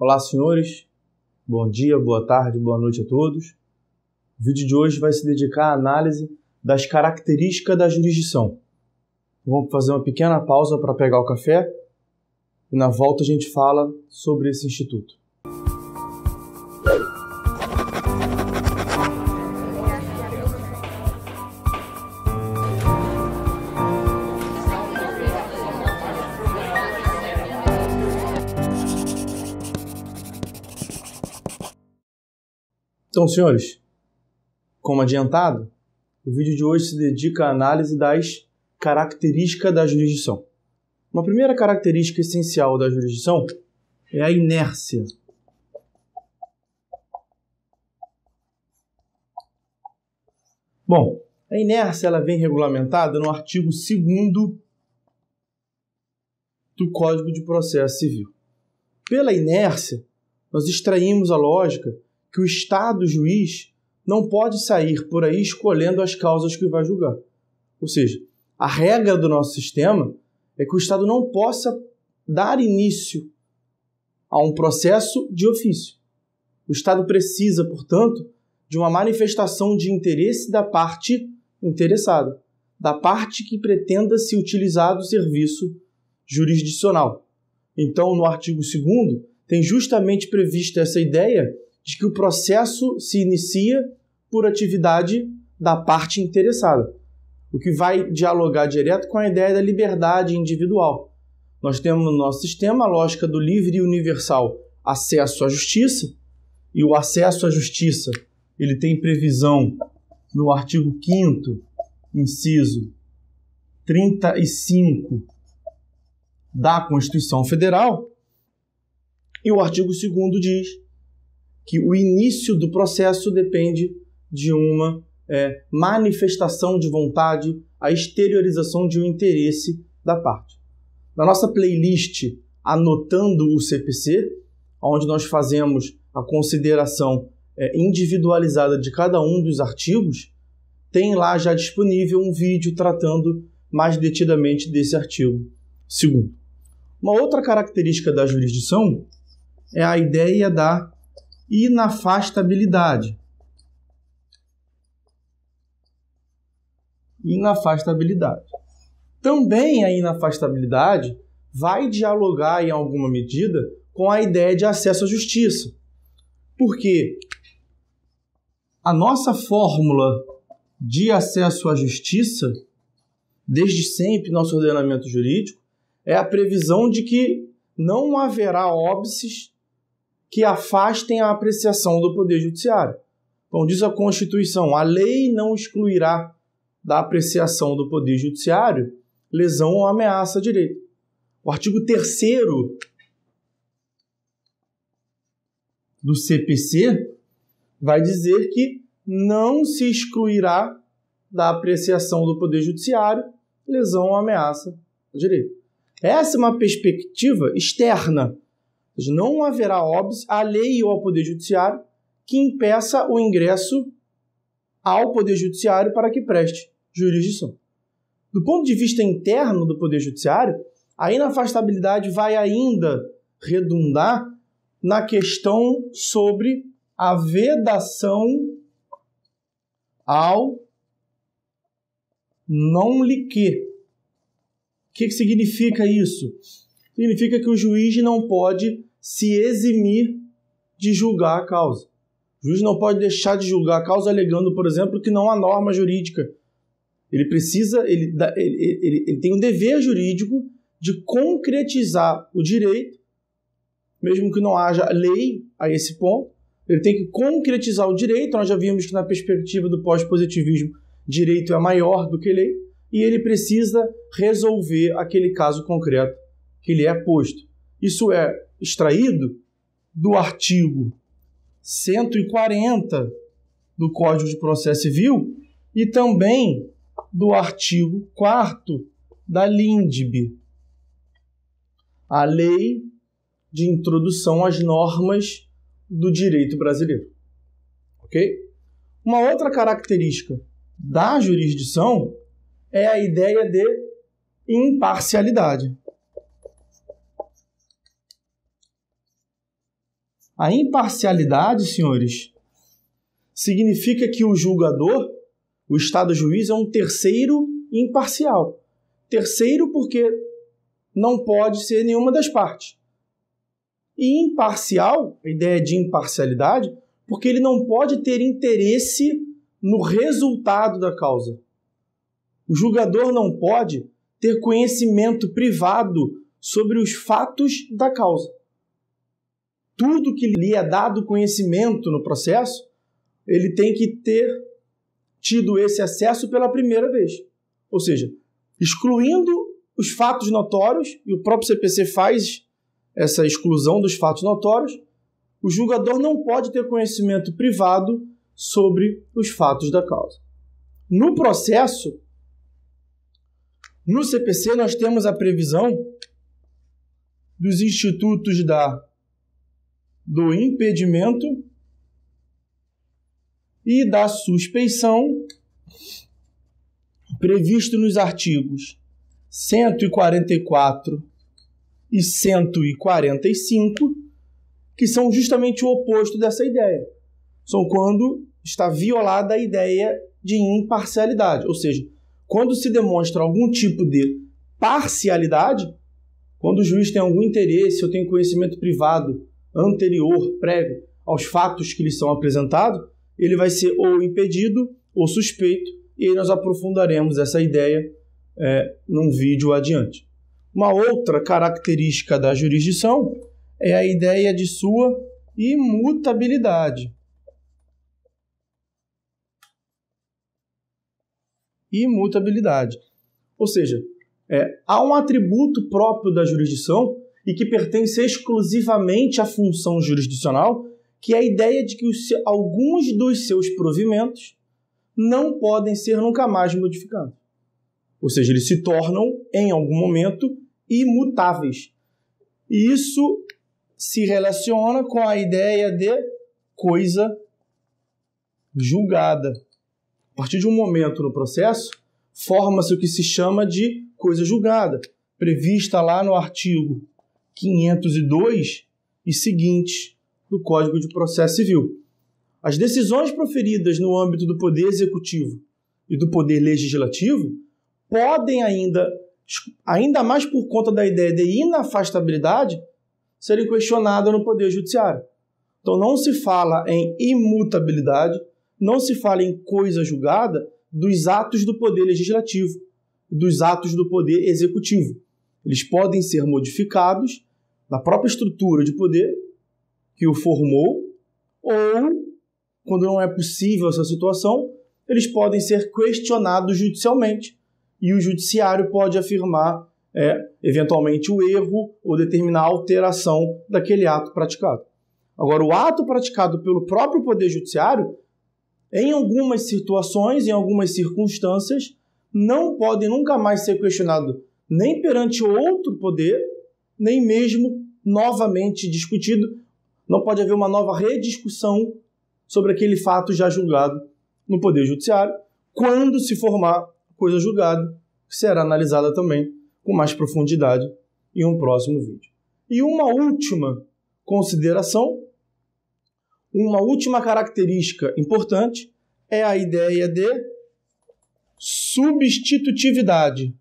Olá, senhores. Bom dia, boa tarde, boa noite a todos. O vídeo de hoje vai se dedicar à análise das características da jurisdição. Vamos fazer uma pequena pausa para pegar o café e na volta a gente fala sobre esse instituto. Então, senhores, como adiantado, o vídeo de hoje se dedica à análise das características da jurisdição. Uma primeira característica essencial da jurisdição é a inércia. Bom, a inércia ela vem regulamentada no artigo 2 do Código de Processo Civil. Pela inércia, nós extraímos a lógica que o Estado juiz não pode sair por aí escolhendo as causas que vai julgar. Ou seja, a regra do nosso sistema é que o Estado não possa dar início a um processo de ofício. O Estado precisa, portanto, de uma manifestação de interesse da parte interessada, da parte que pretenda se utilizar do serviço jurisdicional. Então, no artigo 2 tem justamente prevista essa ideia de que o processo se inicia por atividade da parte interessada, o que vai dialogar direto com a ideia da liberdade individual. Nós temos no nosso sistema a lógica do livre e universal acesso à justiça, e o acesso à justiça ele tem previsão no artigo 5 inciso 35 da Constituição Federal, e o artigo 2 diz que o início do processo depende de uma é, manifestação de vontade, a exteriorização de um interesse da parte. Na nossa playlist Anotando o CPC, onde nós fazemos a consideração é, individualizada de cada um dos artigos, tem lá já disponível um vídeo tratando mais detidamente desse artigo. Segundo, uma outra característica da jurisdição é a ideia da e na Inafastabilidade. Também a inafastabilidade vai dialogar em alguma medida com a ideia de acesso à justiça. Porque a nossa fórmula de acesso à justiça, desde sempre nosso ordenamento jurídico, é a previsão de que não haverá óbices que afastem a apreciação do Poder Judiciário. Então, diz a Constituição: a lei não excluirá da apreciação do Poder Judiciário lesão ou ameaça a direito. O artigo 3 do CPC vai dizer que não se excluirá da apreciação do Poder Judiciário lesão ou ameaça a direito. Essa é uma perspectiva externa não haverá óbice à lei ou ao Poder Judiciário que impeça o ingresso ao Poder Judiciário para que preste jurisdição. Do ponto de vista interno do Poder Judiciário, a inafastabilidade vai ainda redundar na questão sobre a vedação ao não liquê. O que significa isso? Significa que o juiz não pode se eximir de julgar a causa. O juiz não pode deixar de julgar a causa alegando, por exemplo, que não há norma jurídica. Ele precisa, ele, ele, ele, ele tem um dever jurídico de concretizar o direito, mesmo que não haja lei a esse ponto, ele tem que concretizar o direito. Nós já vimos que, na perspectiva do pós-positivismo, direito é maior do que lei, e ele precisa resolver aquele caso concreto que lhe é posto. Isso é extraído do artigo 140 do Código de Processo Civil e também do artigo 4 da LINDB, a Lei de Introdução às Normas do Direito Brasileiro. Ok? Uma outra característica da jurisdição é a ideia de imparcialidade. A imparcialidade, senhores, significa que o julgador, o Estado juiz, é um terceiro imparcial. Terceiro, porque não pode ser nenhuma das partes. E imparcial, a ideia de imparcialidade, porque ele não pode ter interesse no resultado da causa. O julgador não pode ter conhecimento privado sobre os fatos da causa tudo que lhe é dado conhecimento no processo, ele tem que ter tido esse acesso pela primeira vez. Ou seja, excluindo os fatos notórios, e o próprio CPC faz essa exclusão dos fatos notórios, o julgador não pode ter conhecimento privado sobre os fatos da causa. No processo, no CPC, nós temos a previsão dos institutos da do impedimento e da suspeição previsto nos artigos 144 e 145, que são justamente o oposto dessa ideia. São quando está violada a ideia de imparcialidade, ou seja, quando se demonstra algum tipo de parcialidade, quando o juiz tem algum interesse ou tem conhecimento privado anterior, prévio aos fatos que lhe são apresentados, ele vai ser ou impedido ou suspeito, e nós aprofundaremos essa ideia é, num vídeo adiante. Uma outra característica da jurisdição é a ideia de sua imutabilidade. Imutabilidade. Ou seja, é, há um atributo próprio da jurisdição e que pertence exclusivamente à função jurisdicional, que é a ideia de que os, alguns dos seus provimentos não podem ser nunca mais modificados. Ou seja, eles se tornam, em algum momento, imutáveis. E isso se relaciona com a ideia de coisa julgada. A partir de um momento no processo, forma-se o que se chama de coisa julgada, prevista lá no artigo 502 e seguintes do Código de Processo Civil. As decisões proferidas no âmbito do Poder Executivo e do Poder Legislativo podem ainda, ainda mais por conta da ideia de inafastabilidade, serem questionadas no Poder Judiciário. Então não se fala em imutabilidade, não se fala em coisa julgada dos atos do Poder Legislativo, dos atos do Poder Executivo. Eles podem ser modificados na própria estrutura de poder que o formou, ou, quando não é possível essa situação, eles podem ser questionados judicialmente. E o judiciário pode afirmar, é, eventualmente, o erro ou determinar a alteração daquele ato praticado. Agora, o ato praticado pelo próprio Poder Judiciário, em algumas situações, em algumas circunstâncias, não pode nunca mais ser questionado nem perante outro poder nem mesmo novamente discutido. Não pode haver uma nova rediscussão sobre aquele fato já julgado no Poder Judiciário, quando se formar coisa julgada, que será analisada também com mais profundidade em um próximo vídeo. E uma última consideração, uma última característica importante é a ideia de substitutividade.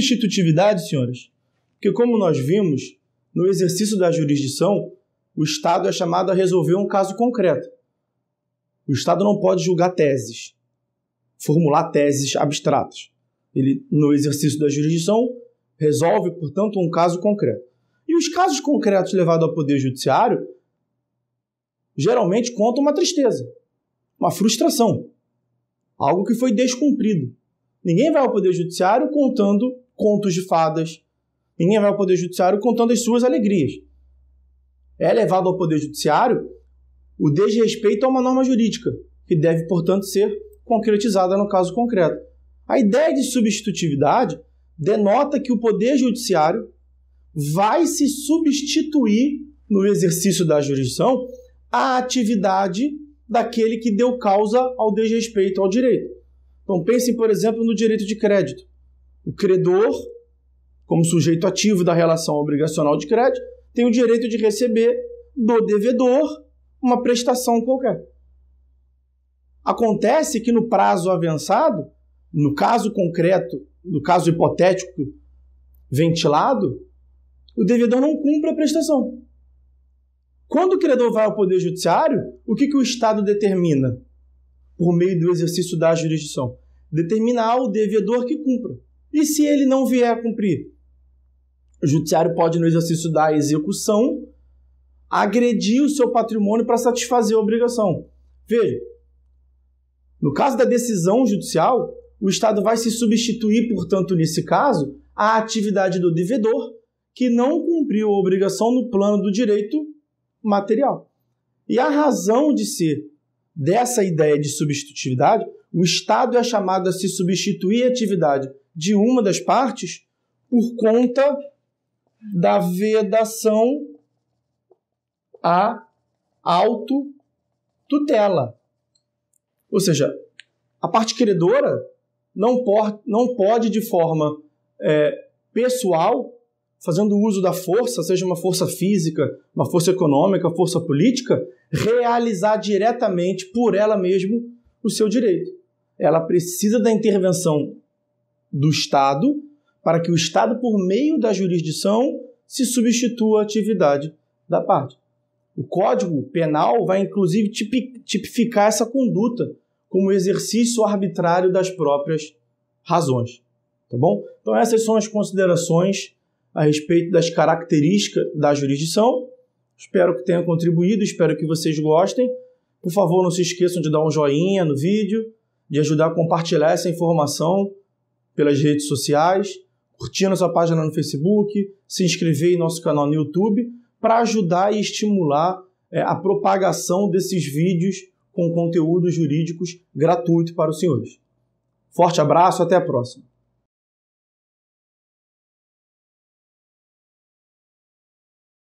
substitutividade, senhores, que como nós vimos, no exercício da jurisdição, o Estado é chamado a resolver um caso concreto. O Estado não pode julgar teses, formular teses abstratas. Ele, no exercício da jurisdição, resolve, portanto, um caso concreto. E os casos concretos levados ao Poder Judiciário geralmente contam uma tristeza, uma frustração, algo que foi descumprido. Ninguém vai ao Poder Judiciário contando contos de fadas. Ninguém vai ao Poder Judiciário contando as suas alegrias. É levado ao Poder Judiciário o desrespeito a uma norma jurídica, que deve, portanto, ser concretizada no caso concreto. A ideia de substitutividade denota que o Poder Judiciário vai se substituir no exercício da jurisdição à atividade daquele que deu causa ao desrespeito ao direito. Então pensem, por exemplo, no direito de crédito. O credor, como sujeito ativo da relação obrigacional de crédito, tem o direito de receber do devedor uma prestação qualquer. Acontece que no prazo avançado, no caso concreto, no caso hipotético ventilado, o devedor não cumpre a prestação. Quando o credor vai ao Poder Judiciário, o que, que o Estado determina? por meio do exercício da jurisdição, determinar o devedor que cumpra. E se ele não vier a cumprir? O judiciário pode, no exercício da execução, agredir o seu patrimônio para satisfazer a obrigação. Veja, no caso da decisão judicial, o Estado vai se substituir, portanto, nesse caso, à atividade do devedor que não cumpriu a obrigação no plano do direito material. E a razão de ser dessa ideia de substitutividade, o Estado é chamado a se substituir a atividade de uma das partes por conta da vedação à autotutela. Ou seja, a parte credora não, pode, de forma é, pessoal, fazendo uso da força, seja uma força física, uma força econômica, força política, realizar diretamente por ela mesma o seu direito. Ela precisa da intervenção do Estado para que o Estado, por meio da jurisdição, se substitua à atividade da parte. O Código Penal vai inclusive tipificar essa conduta como exercício arbitrário das próprias razões, tá bom? Então essas são as considerações a respeito das características da jurisdição. Espero que tenha contribuído, espero que vocês gostem. Por favor, não se esqueçam de dar um joinha no vídeo, de ajudar a compartilhar essa informação pelas redes sociais, curtir nossa página no Facebook, se inscrever em nosso canal no YouTube, para ajudar e estimular é, a propagação desses vídeos com conteúdos jurídicos gratuito para os senhores. Forte abraço, até a próxima!